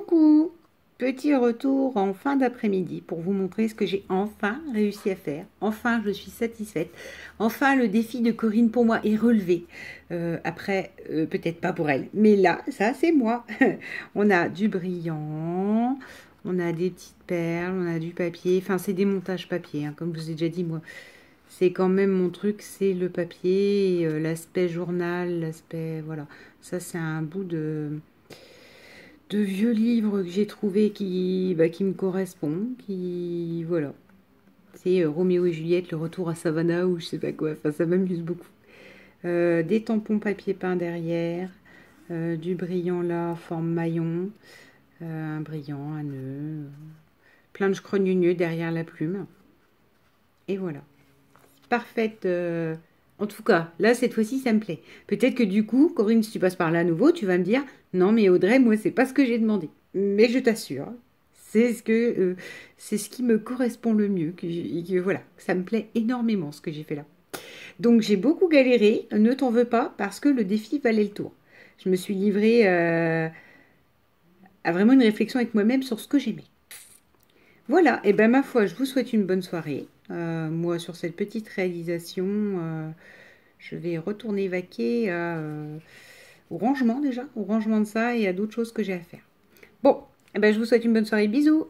Coucou Petit retour en fin d'après-midi pour vous montrer ce que j'ai enfin réussi à faire. Enfin, je suis satisfaite. Enfin, le défi de Corinne pour moi est relevé. Euh, après, euh, peut-être pas pour elle, mais là, ça, c'est moi. on a du brillant, on a des petites perles, on a du papier. Enfin, c'est des montages papier, hein, comme je vous ai déjà dit, moi. C'est quand même mon truc, c'est le papier, euh, l'aspect journal, l'aspect... Voilà, ça, c'est un bout de de vieux livres que j'ai trouvé qui, bah, qui me correspondent, qui voilà. C'est euh, Roméo et Juliette, le retour à Savannah ou je sais pas quoi. Enfin, ça m'amuse beaucoup. Euh, des tampons papier peint derrière, euh, du brillant là, forme maillon, un brillant, un nœud, plein de chrogneux derrière la plume. Et voilà. Parfaite en tout cas, là, cette fois-ci, ça me plaît. Peut-être que du coup, Corinne, si tu passes par là à nouveau, tu vas me dire Non, mais Audrey, moi, c'est pas ce que j'ai demandé. Mais je t'assure, c'est ce, que, euh, c'est ce qui me correspond le mieux. Que, voilà, ça me plaît énormément ce que j'ai fait là. Donc, j'ai beaucoup galéré. Ne t'en veux pas parce que le défi valait le tour. Je me suis livrée euh, à vraiment une réflexion avec moi-même sur ce que j'aimais. Voilà, et ben ma foi, je vous souhaite une bonne soirée. Euh, moi, sur cette petite réalisation, euh, je vais retourner vaquer euh, au rangement déjà, au rangement de ça et à d'autres choses que j'ai à faire. Bon, eh ben, je vous souhaite une bonne soirée. Bisous